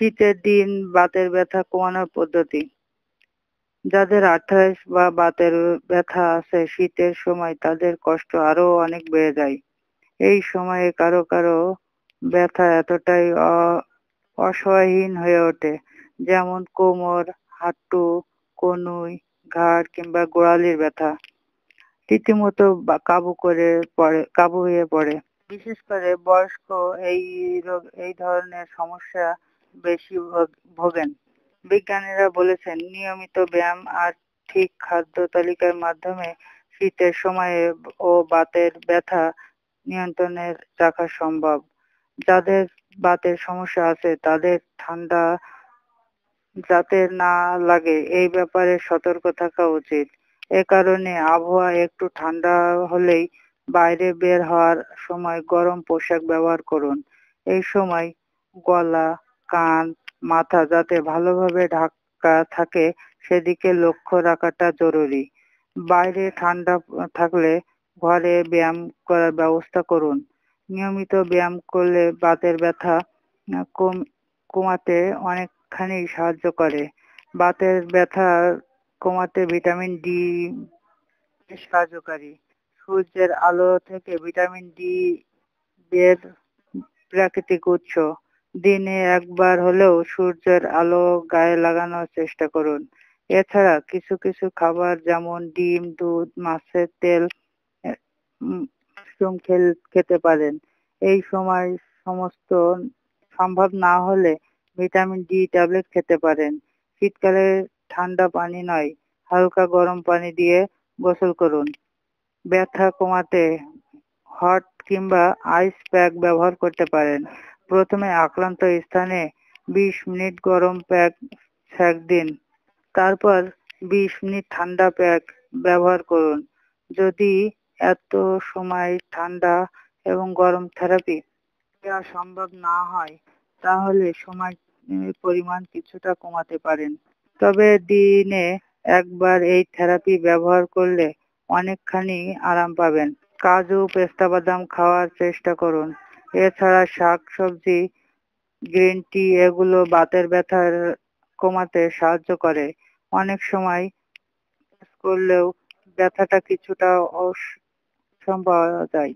শীতের দিন বাতের ব্যথা কমানোর পদ্ধতি যাদের আঠাশ বা বাতের ব্যথা আছে শীতের সময় তাদের কষ্ট আরো অনেক বেড়ে যায় এই সময়ে কারো কারো ব্যথা এতটাই অসহায়হীন হয়ে ওঠে যেমন কোমর হাঁটু কনুই ঘাড় কিংবা গোড়ালির ব্যথা রীতিমতো কাবু করে পড়ে কাবু হয়ে পড়ে বিশেষ করে বয়স্ক এই রোগ এই ধরনের সমস্যা বেশি ভোগেন বিজ্ঞানীরা বলেছেন নিয়মিত ব্যায়াম আর ঠিক খাদ্য তালিকার মাধ্যমে শীতের সময়ে ও বাতের ব্যথা নিয়ন্ত্রণে রাখা সম্ভব যাদের বাতের সমস্যা আছে তাদের ঠান্ডা যাতে না লাগে এই ব্যাপারে সতর্ক থাকা উচিত এ কারণে আবহাওয়া একটু ঠান্ডা হলেই বাইরে বের হওয়ার সময় গরম পোশাক ব্যবহার করুন এই সময় গলা কান মাথা যাতে ভালোভাবে ঢাকা থাকে সেদিকে লক্ষ্য রাখাটা জরুরি বাইরে ঠান্ডা থাকলে ঘরে ব্যায়াম করার ব্যবস্থা করুন নিয়মিত ব্যায়াম করলে বাতের ব্যথা কম কমাতে অনেকখানি সাহায্য করে বাতের ব্যথা কমাতে ভিটামিন ডি সাহায্যকারী সূর্যের আলো থেকে ভিটামিন ডি এর প্রাকৃতিক উৎস দিনে একবার হলেও সূর্যের আলো গায়ে লাগানোর চেষ্টা করুন এছাড়া কিছু কিছু খাবার যেমন ডিম দুধ মাছের তেল মাশরুম খেতে পারেন এই সময় সমস্ত সম্ভব না হলে ভিটামিন ডি ট্যাবলেট খেতে পারেন শীতকালে ঠান্ডা পানি নয় হালকা গরম পানি দিয়ে গোসল করুন ব্যথা কমাতে হট কিংবা আইস প্যাক ব্যবহার করতে পারেন প্রথমে আক্রান্ত স্থানে বিশ মিনিট গরম প্যাক ছ্যাঁক দিন তারপর বিশ মিনিট ঠান্ডা প্যাক ব্যবহার করুন যদি এত সময় ঠান্ডা এবং গরম থেরাপি দেওয়া সম্ভব না হয় তাহলে সময় পরিমাণ কিছুটা কমাতে পারেন তবে দিনে একবার এই থেরাপি ব্যবহার করলে অনেকখানি আরাম পাবেন কাজু পেস্তা বাদাম খাওয়ার চেষ্টা করুন এছাড়া শাক সবজি গ্রিন টি এগুলো বাতের ব্যথার কমাতে সাহায্য করে অনেক সময় করলেও ব্যথাটা কিছুটা উপশম যায়